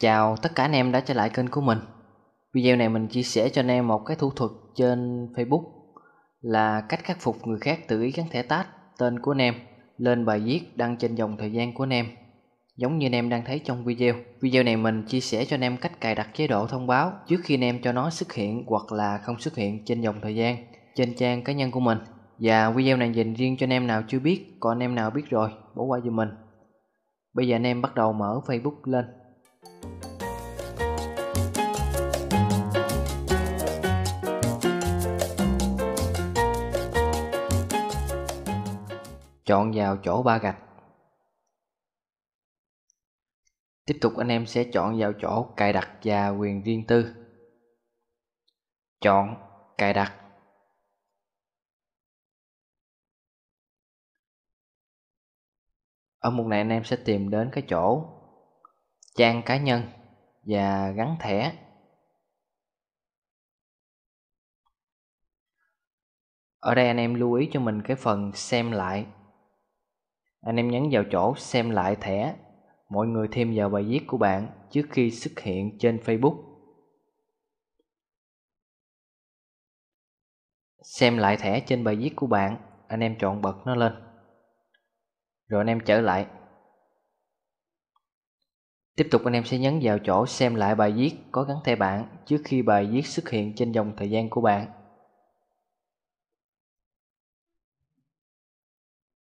Chào tất cả anh em đã trở lại kênh của mình Video này mình chia sẻ cho anh em một cái thủ thuật trên Facebook Là cách khắc phục người khác tự ý gắn thẻ tag tên của anh em Lên bài viết đăng trên dòng thời gian của anh em Giống như anh em đang thấy trong video Video này mình chia sẻ cho anh em cách cài đặt chế độ thông báo Trước khi anh em cho nó xuất hiện hoặc là không xuất hiện trên dòng thời gian Trên trang cá nhân của mình Và video này dành riêng cho anh em nào chưa biết Còn anh em nào biết rồi bỏ qua giùm mình Bây giờ anh em bắt đầu mở Facebook lên Chọn vào chỗ ba gạch Tiếp tục anh em sẽ chọn vào chỗ cài đặt và quyền riêng tư Chọn cài đặt Ở mục này anh em sẽ tìm đến cái chỗ trang cá nhân và gắn thẻ ở đây anh em lưu ý cho mình cái phần xem lại anh em nhấn vào chỗ xem lại thẻ mọi người thêm vào bài viết của bạn trước khi xuất hiện trên Facebook xem lại thẻ trên bài viết của bạn anh em chọn bật nó lên rồi anh em trở lại Tiếp tục anh em sẽ nhấn vào chỗ xem lại bài viết có gắn thẻ bạn trước khi bài viết xuất hiện trên dòng thời gian của bạn.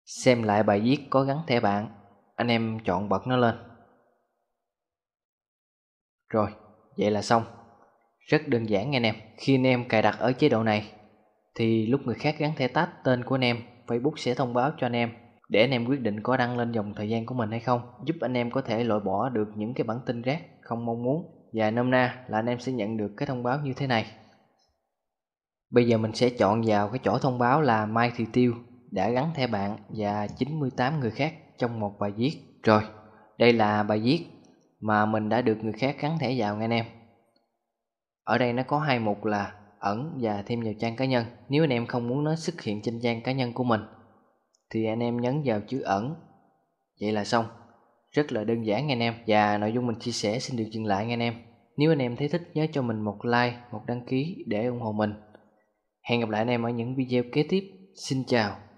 Xem lại bài viết có gắn thẻ bạn, anh em chọn bật nó lên. Rồi, vậy là xong. Rất đơn giản anh em, khi anh em cài đặt ở chế độ này thì lúc người khác gắn thẻ tag tên của anh em, Facebook sẽ thông báo cho anh em để anh em quyết định có đăng lên dòng thời gian của mình hay không giúp anh em có thể loại bỏ được những cái bản tin rác không mong muốn và nôm na là anh em sẽ nhận được cái thông báo như thế này bây giờ mình sẽ chọn vào cái chỗ thông báo là Mai Thị Tiêu đã gắn theo bạn và 98 người khác trong một bài viết rồi đây là bài viết mà mình đã được người khác gắn thẻ vào nghe anh em ở đây nó có hai mục là ẩn và thêm vào trang cá nhân nếu anh em không muốn nó xuất hiện trên trang cá nhân của mình thì anh em nhấn vào chữ ẩn. Vậy là xong. Rất là đơn giản anh em và nội dung mình chia sẻ xin được dừng lại anh em. Nếu anh em thấy thích nhớ cho mình một like, một đăng ký để ủng hộ mình. Hẹn gặp lại anh em ở những video kế tiếp. Xin chào.